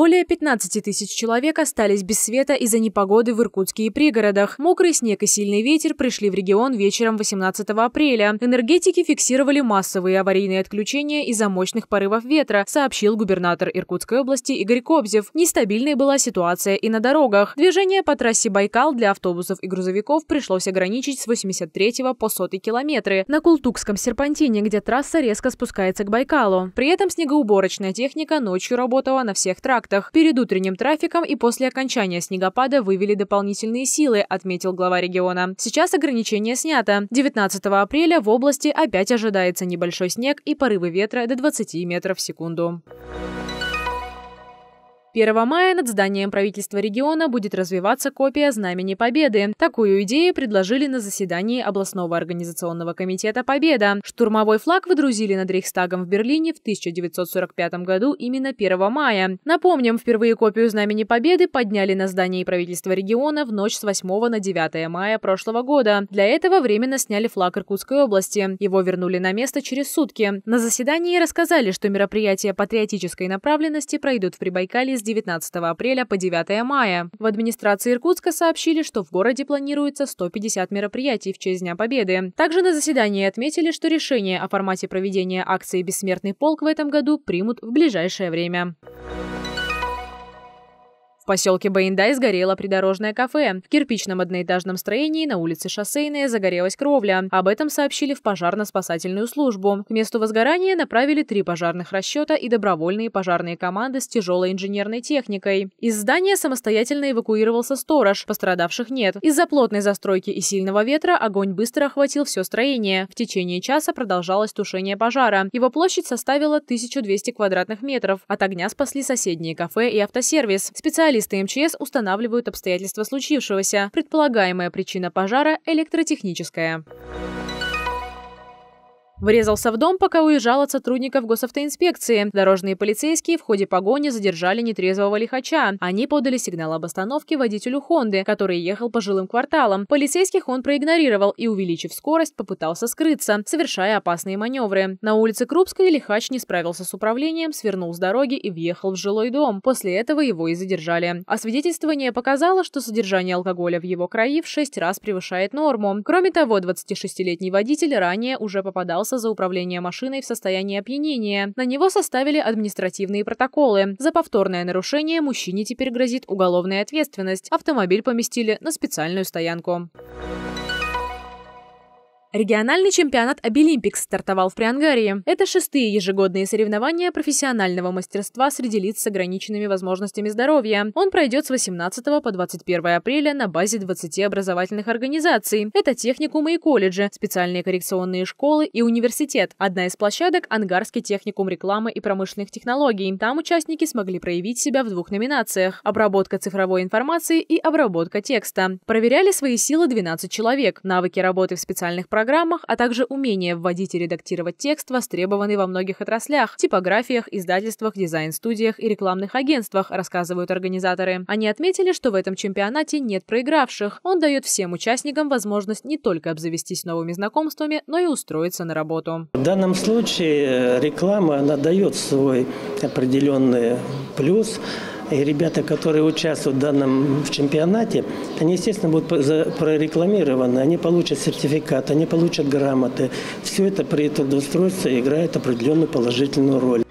Более 15 тысяч человек остались без света из-за непогоды в Иркутске и пригородах. Мокрый снег и сильный ветер пришли в регион вечером 18 апреля. Энергетики фиксировали массовые аварийные отключения из-за мощных порывов ветра, сообщил губернатор Иркутской области Игорь Кобзев. Нестабильной была ситуация и на дорогах. Движение по трассе Байкал для автобусов и грузовиков пришлось ограничить с 83 по 100 километры на Култукском серпантине, где трасса резко спускается к Байкалу. При этом снегоуборочная техника ночью работала на всех трактах трактах. Перед утренним трафиком и после окончания снегопада вывели дополнительные силы, отметил глава региона. Сейчас ограничение снято. 19 апреля в области опять ожидается небольшой снег и порывы ветра до 20 метров в секунду. 1 мая над зданием правительства региона будет развиваться копия Знамени Победы. Такую идею предложили на заседании областного организационного комитета «Победа». Штурмовой флаг выдрузили над Рейхстагом в Берлине в 1945 году именно 1 мая. Напомним, впервые копию Знамени Победы подняли на здании правительства региона в ночь с 8 на 9 мая прошлого года. Для этого временно сняли флаг Иркутской области. Его вернули на место через сутки. На заседании рассказали, что мероприятия патриотической направленности пройдут в Прибайкалье с 19 апреля по 9 мая. В администрации Иркутска сообщили, что в городе планируется 150 мероприятий в честь Дня Победы. Также на заседании отметили, что решение о формате проведения акции «Бессмертный полк» в этом году примут в ближайшее время поселке Баиндай сгорело придорожное кафе. В кирпичном одноэтажном строении на улице Шоссейная загорелась кровля. Об этом сообщили в пожарно-спасательную службу. К месту возгорания направили три пожарных расчета и добровольные пожарные команды с тяжелой инженерной техникой. Из здания самостоятельно эвакуировался сторож, пострадавших нет. Из-за плотной застройки и сильного ветра огонь быстро охватил все строение. В течение часа продолжалось тушение пожара. Его площадь составила 1200 квадратных метров. От огня спасли соседние кафе и автосервис. Специалисты специалисты МЧС устанавливают обстоятельства случившегося. Предполагаемая причина пожара – электротехническая. Врезался в дом, пока уезжал от сотрудников госавтоинспекции. Дорожные полицейские в ходе погони задержали нетрезвого лихача. Они подали сигнал об остановке водителю Хонды, который ехал по жилым кварталам. Полицейских он проигнорировал и, увеличив скорость, попытался скрыться, совершая опасные маневры. На улице Крупской лихач не справился с управлением, свернул с дороги и въехал в жилой дом. После этого его и задержали. Освидетельствование показало, что содержание алкоголя в его крови в шесть раз превышает норму. Кроме того, 26-летний водитель ранее уже попадал взялся за управление машиной в состоянии опьянения. На него составили административные протоколы. За повторное нарушение мужчине теперь грозит уголовная ответственность. Автомобиль поместили на специальную стоянку. Региональный чемпионат Обилимпикс стартовал в Приангарии. Это шестые ежегодные соревнования профессионального мастерства среди лиц с ограниченными возможностями здоровья. Он пройдет с 18 по 21 апреля на базе 20 образовательных организаций. Это техникумы и колледжи, специальные коррекционные школы и университет. Одна из площадок – Ангарский техникум рекламы и промышленных технологий. Там участники смогли проявить себя в двух номинациях – обработка цифровой информации и обработка текста. Проверяли свои силы 12 человек. Навыки работы в специальных проектах программах, а также умение вводить и редактировать текст востребованный во многих отраслях – типографиях, издательствах, дизайн-студиях и рекламных агентствах, рассказывают организаторы. Они отметили, что в этом чемпионате нет проигравших. Он дает всем участникам возможность не только обзавестись новыми знакомствами, но и устроиться на работу. В данном случае э, реклама, она дает свой определенный плюс – и ребята, которые участвуют в данном в чемпионате, они, естественно, будут прорекламированы, они получат сертификат, они получат грамоты. Все это при трудоустройстве играет определенную положительную роль.